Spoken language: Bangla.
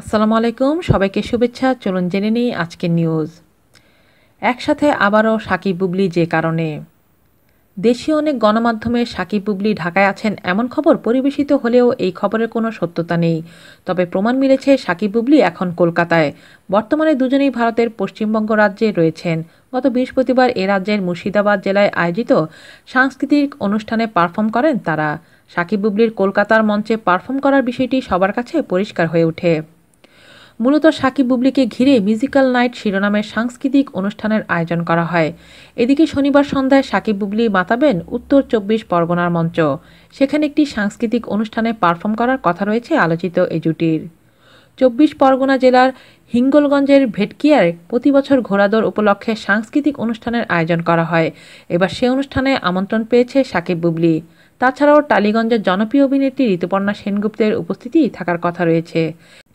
আসসালামু আলাইকুম সবাইকে শুভেচ্ছা চলুন জেনে নিই আজকের নিউজ একসাথে আবারও সাকিব বুবলি যে কারণে দেশীয় অনেক গণমাধ্যমে সাকিব বুবলি ঢাকায় আছেন এমন খবর পরিবেশিত হলেও এই খবরের কোনো সত্যতা নেই তবে প্রমাণ মিলেছে সাকিব বুবলি এখন কলকাতায় বর্তমানে দুজনেই ভারতের পশ্চিমবঙ্গ রাজ্যে রয়েছেন গত বৃহস্পতিবার এ রাজ্যের মুর্শিদাবাদ জেলায় আয়োজিত সাংস্কৃতিক অনুষ্ঠানে পারফর্ম করেন তারা সাকিব বুবলির কলকাতার মঞ্চে পারফর্ম করার বিষয়টি সবার কাছে পরিষ্কার হয়ে ওঠে মূলত সাকিব বুবলিকে ঘিরে মিউজিক্যাল নাইট শিরোনামে সাংস্কৃতিক অনুষ্ঠানের আয়োজন করা হয় এদিকে শনিবার সন্ধ্যায় সাকিব বুবলি মাতাবেন উত্তর চব্বিশ পরগনার মঞ্চ সেখানে একটি সাংস্কৃতিক অনুষ্ঠানে পারফর্ম করার কথা রয়েছে আলোচিত এই জুটির চব্বিশ পরগনা জেলার হিঙ্গলগঞ্জের ভেটকিয়ায় প্রতি বছর ঘোড়াদৌড় উপলক্ষে সাংস্কৃতিক অনুষ্ঠানের আয়োজন করা হয় এবার সে অনুষ্ঠানে আমন্ত্রণ পেয়েছে সাকিব বুবলি তাছাড়াও টালিগঞ্জের জনপ্রিয় অভিনেত্রী ঋতুপর্ণা সেনগুপ্তের উপস্থিতি থাকার কথা রয়েছে